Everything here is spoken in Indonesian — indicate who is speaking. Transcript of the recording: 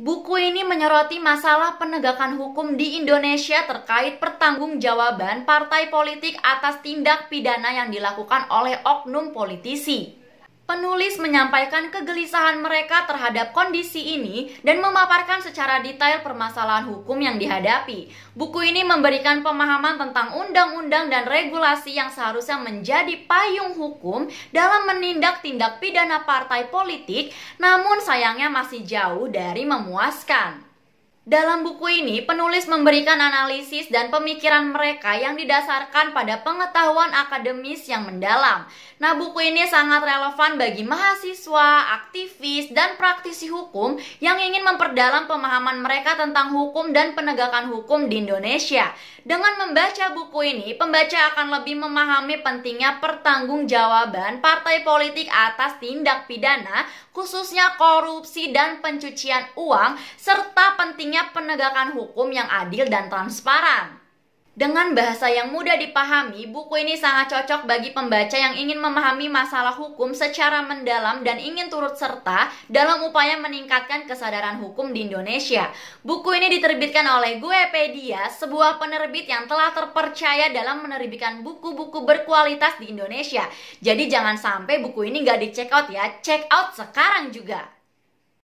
Speaker 1: Buku ini menyoroti masalah penegakan hukum di Indonesia terkait pertanggungjawaban partai politik atas tindak pidana yang dilakukan oleh oknum politisi. Penulis menyampaikan kegelisahan mereka terhadap kondisi ini dan memaparkan secara detail permasalahan hukum yang dihadapi. Buku ini memberikan pemahaman tentang undang-undang dan regulasi yang seharusnya menjadi payung hukum dalam menindak tindak pidana partai politik, namun sayangnya masih jauh dari memuaskan. Dalam buku ini, penulis memberikan analisis dan pemikiran mereka yang didasarkan pada pengetahuan akademis yang mendalam. Nah, buku ini sangat relevan bagi mahasiswa, aktivis, dan praktisi hukum yang ingin memperdalam pemahaman mereka tentang hukum dan penegakan hukum di Indonesia. Dengan membaca buku ini, pembaca akan lebih memahami pentingnya pertanggungjawaban partai politik atas tindak pidana, khususnya korupsi dan pencucian uang, serta pentingnya adanya penegakan hukum yang adil dan transparan. Dengan bahasa yang mudah dipahami, buku ini sangat cocok bagi pembaca yang ingin memahami masalah hukum secara mendalam dan ingin turut serta dalam upaya meningkatkan kesadaran hukum di Indonesia. Buku ini diterbitkan oleh Guepedia, sebuah penerbit yang telah terpercaya dalam menerbitkan buku-buku berkualitas di Indonesia. Jadi jangan sampai buku ini nggak di check out ya, check out sekarang juga.